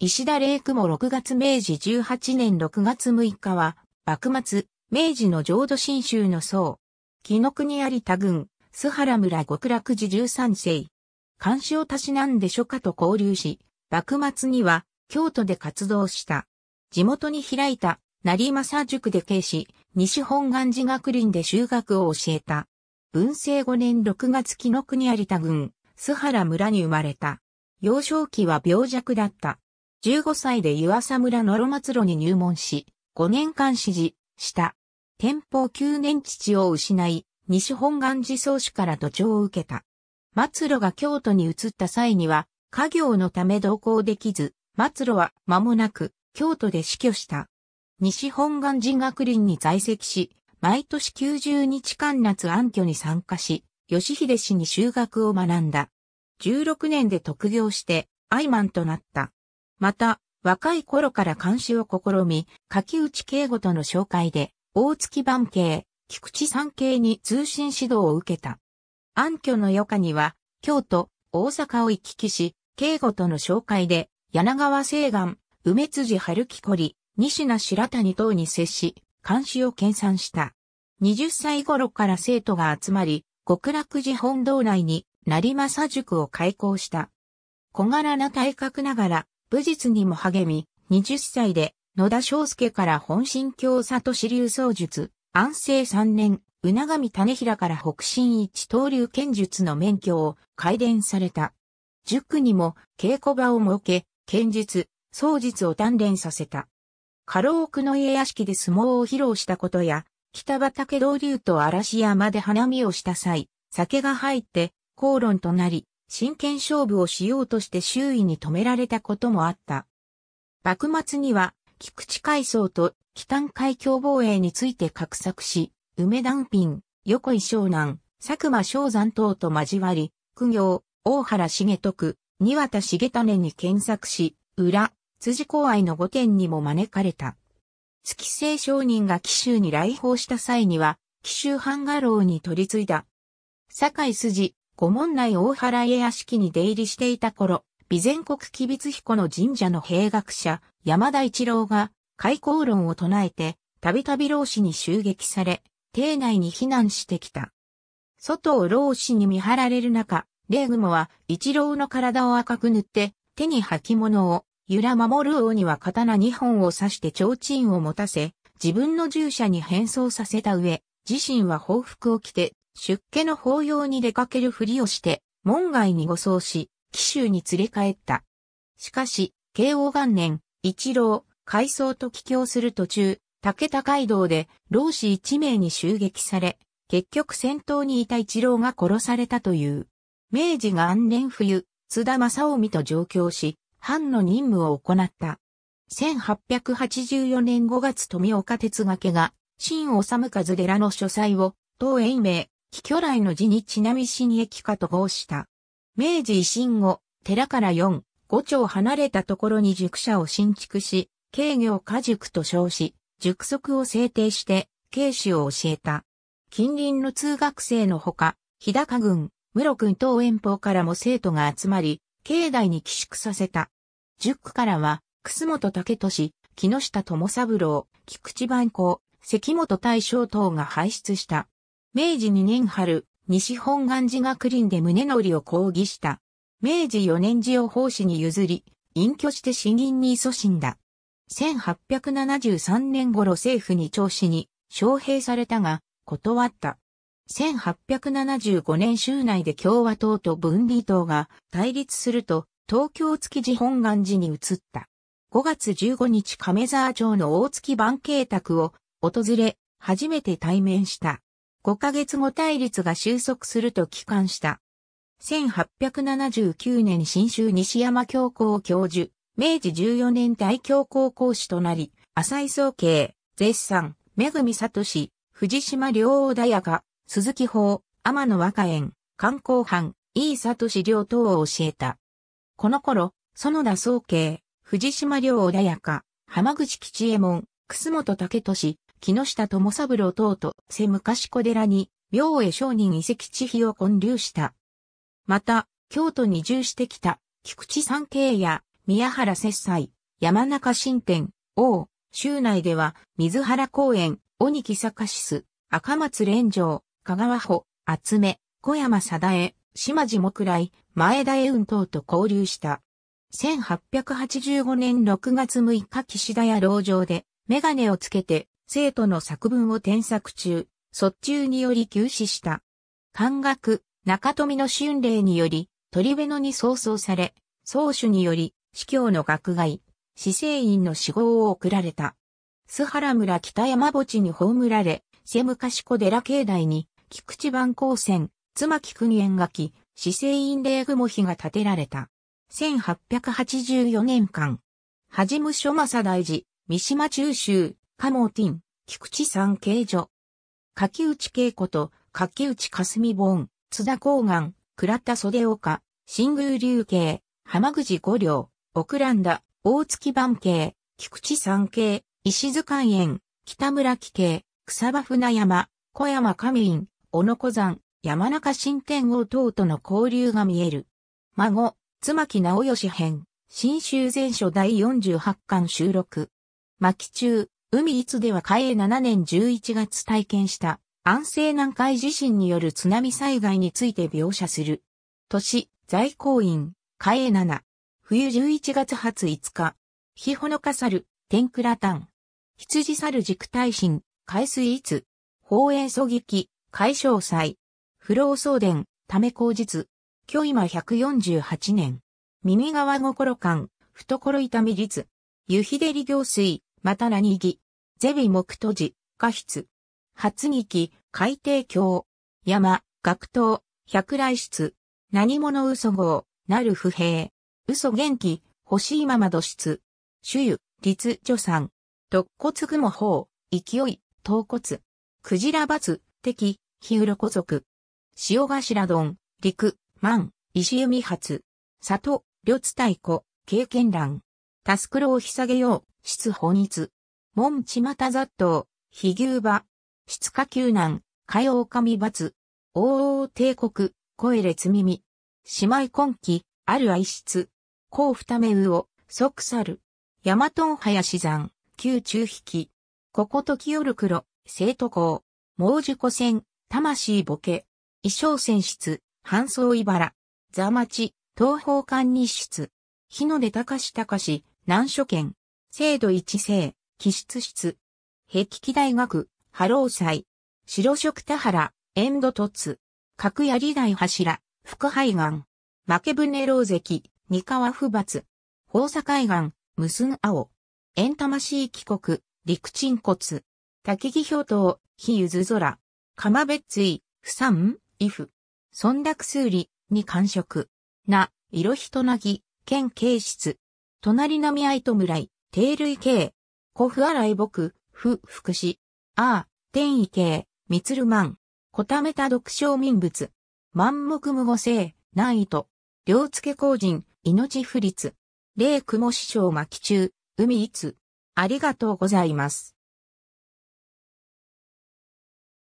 石田霊雲も6月明治18年6月6日は、幕末、明治の浄土真宗の僧。木の国有田郡、須原村極楽寺13世。監視をたしなんで書家と交流し、幕末には京都で活動した。地元に開いた成政塾で経師、西本願寺学林で修学を教えた。文政5年6月木の国有田郡、須原村に生まれた。幼少期は病弱だった。15歳で湯浅村野呂末路に入門し、5年間支持した。天保9年父を失い、西本願寺宗主から土壌を受けた。末路が京都に移った際には、家業のため同行できず、末路は間もなく京都で死去した。西本願寺学林に在籍し、毎年90日間夏暗居に参加し、吉秀氏に修学を学んだ。16年で特業して、アイマンとなった。また、若い頃から監視を試み、柿内敬吾との紹介で、大月番系、菊池三系に通信指導を受けた。暗居の余暇には、京都、大阪を行き来し、敬吾との紹介で、柳川西岸、梅辻春木こり、西名白谷等に接し、監視を研鑽した。20歳頃から生徒が集まり、極楽寺本堂内に、成政塾を開校した。小柄な体格ながら、武術にも励み、20歳で野田昌介から本心教里支流僧術、安政三年、宇長見種平から北進一刀流剣術の免許を改伝された。塾にも稽古場を設け、剣術、僧術を鍛錬させた。過労苦の家屋敷で相撲を披露したことや、北畠道流と嵐山で花見をした際、酒が入って、口論となり、真剣勝負をしようとして周囲に止められたこともあった。幕末には、菊池海藻と北海峡防衛について画策し、梅断品、横井湘南、佐久間昭山等と交わり、苦行、大原重徳、庭田重種に検索し、裏、辻公愛の御殿にも招かれた。月星商人が紀州に来訪した際には、紀州藩画老に取り継いだ。堺筋、御門内大原家屋敷に出入りしていた頃、備前国吉備彦の神社の兵学者、山田一郎が、開口論を唱えて、たびたび老子に襲撃され、邸内に避難してきた。外を老子に見張られる中、霊雲は一郎の体を赤く塗って、手に履物を、揺ら守る王には刀2本を刺して提灯を持たせ、自分の従者に変装させた上、自身は報復を着て出家の法要に出かけるふりをして、門外に護送し、紀州に連れ帰った。しかし、慶応元年、一郎、海藻と帰郷する途中、武田街道で、老子一名に襲撃され、結局戦闘にいた一郎が殺されたという。明治元年冬、津田正臣と上京し、藩の任務を行った。1884年5月富岡哲学が、新治和寺の書斎を、東永明、貴巨来の字にちなみ新駅化と合した。明治維新後、寺から4、5町離れたところに塾舎を新築し、経業家塾と称し、塾則を制定して、経史を教えた。近隣の通学生のほか、日高郡、室郡等遠方からも生徒が集まり、境内に寄宿させた。塾からは、楠本武俊、木下智三郎、菊池万光、関本大将等が輩出した。明治2年春、西本願寺学林で宗則を抗議した。明治4年寺を奉仕に譲り、隠居して死人に勤しんだ。1873年頃政府に調子に招聘されたが、断った。1875年州内で共和党と分離党が対立すると、東京築寺本願寺に移った。5月15日亀沢町の大月番慶宅を訪れ、初めて対面した。5ヶ月後対立が収束すると帰還した。1879年新州西山教皇教授、明治14年大教皇講師となり、浅井総慶、絶賛、めぐみさとし、藤島良大やか、鈴木法、天野若園、観光班、飯里氏良等を教えた。この頃、園田総慶、藤島良穏やか、浜口吉右衛門、楠本武俊、木下智三郎等と瀬昔小寺に、明恵商人遺跡地費を建立した。また、京都に移住してきた、菊池三景や、宮原雪斎、山中新店、王、州内では、水原公園、鬼木坂シス、赤松連城、香川穂、厚め、小山貞江、島地木来、前田恵雲等と交流した。1885年6月6日岸田屋牢城で、メガネをつけて、生徒の作文を添削中、卒中により休止した。漢学、中富の春礼により、鳥辺野に創送され、宗主により、司教の学外、市政院の死亡を送られた。須原村北山墓地に葬られ、瀬昔小寺境内に、菊池万光線、妻木国縁書き、市政院霊雲碑が建てられた。1884年間。はじむ諸正大寺、三島中州、カモティン、菊池三景女。柿内恵子と、柿内霞盆、津田光岸、倉田袖岡、新宮流慶、浜口五両、奥蘭田、大月番慶、菊池三景、石塚園、北村木慶、草場船山、小山上院、小野小山、山中新天王等との交流が見える。孫、妻木直義編、新州全書第48巻収録。巻中、海いつでは海へ7年11月体験した安政南海地震による津波災害について描写する。都市、在校院、海へ7。冬11月初5日。日ほのかさる、天倉丹。羊猿軸耐震、海水いつ。放映狙撃、海詳祭。不老送電、ため口実。今日今148年。耳側心感、懐痛み率。湯日でり行水、また何ぎ。ゼビ木都寺、下筆。初劇、海底橋。山、学頭、百来室。何者嘘号、なる不平。嘘元気、欲しいまま土質。主湯、立女さん。肋骨雲法、勢い、頭骨。クジラ罰、敵、日鱗族。塩頭丼、陸、万、石弓発。里、両津太鼓、経験欄。タスクロをひさげよう、質本律。門地股雑踏、非牛馬、出火救難、海王神罰、王王帝国、声列耳、姉妹根気、ある愛室、甲二目魚、即猿、ヤマトン林山、旧中引き、ここと清る黒、生徒校、猛樹古戦、魂ボケ、衣装選出、半層茨、座町、東方館日室、日の出高隆、南所県、制度一世、気質室。壁記大学、波浪祭。白色田原、エンド突。角槍台柱、副肺岸。負け船浪石、三河不伐。大阪海岸、無寸青。円魂帰国、陸沈骨。滝木表島、火ゆず空。釜別追、不三、イ孫村落数理、に感触。な、色人なぎ、県形室。隣並愛と村井、定類形。古府荒井木、府福祉。ああ、天意系、三つるこためた独唱民物。万目無語性、難易と。両付公人、命不立。霊雲師匠巻中、海いつ。ありがとうございます。